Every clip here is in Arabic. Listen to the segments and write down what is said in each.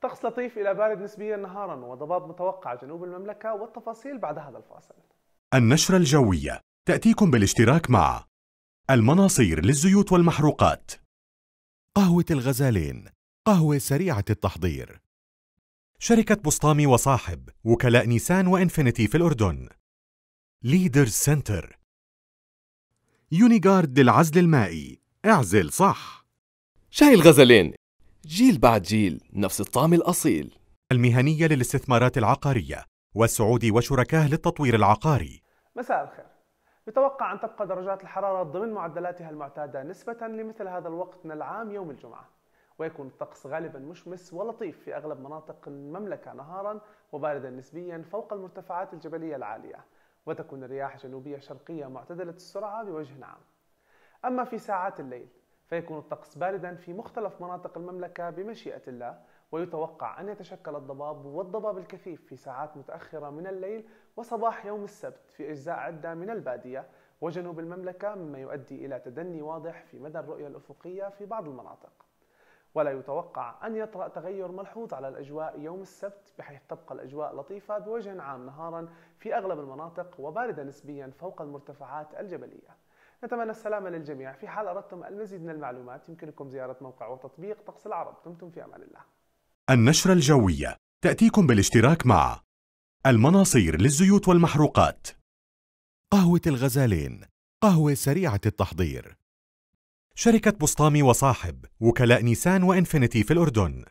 طقس لطيف إلى بارد نسبيا نهارا وضباب متوقع جنوب المملكة والتفاصيل بعد هذا الفاصل النشرة الجوية تأتيكم بالاشتراك مع المناصير للزيوت والمحروقات قهوة الغزالين قهوة سريعة التحضير شركة بسطامي وصاحب وكلاء نيسان وإنفينيتي في الأردن ليدر سنتر يونيغارد للعزل المائي اعزل صح شاي الغزلين جيل بعد جيل نفس الطعم الأصيل المهنية للاستثمارات العقارية والسعودي وشركاه للتطوير العقاري مساء الخير يتوقع أن تبقى درجات الحرارة ضمن معدلاتها المعتادة نسبة لمثل هذا الوقت من العام يوم الجمعة ويكون الطقس غالبا مشمس ولطيف في أغلب مناطق المملكة نهارا وباردا نسبيا فوق المرتفعات الجبلية العالية وتكون الرياح جنوبية شرقية معتدلة السرعة بوجه عام أما في ساعات الليل فيكون الطقس باردا في مختلف مناطق المملكة بمشيئة الله ويتوقع أن يتشكل الضباب والضباب الكثيف في ساعات متأخرة من الليل وصباح يوم السبت في أجزاء عدة من البادية وجنوب المملكة مما يؤدي إلى تدني واضح في مدى الرؤية الأفقية في بعض المناطق ولا يتوقع أن يطرأ تغير ملحوظ على الأجواء يوم السبت بحيث تبقى الأجواء لطيفة بوجه عام نهارا في أغلب المناطق وباردة نسبيا فوق المرتفعات الجبلية نتمنى السلامة للجميع في حال أردتم المزيد من المعلومات يمكنكم زيارة موقع وتطبيق طقس العرب دمتم في أمان الله النشرة الجوية تأتيكم بالاشتراك مع المناصير للزيوت والمحروقات قهوة الغزالين قهوة سريعة التحضير شركة بسطامي وصاحب وكلاء نيسان وإنفينيتي في الأردن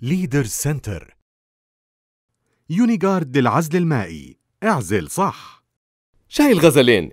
ليدر سنتر يونيغارد للعزل المائي اعزل صح شاي الغزلين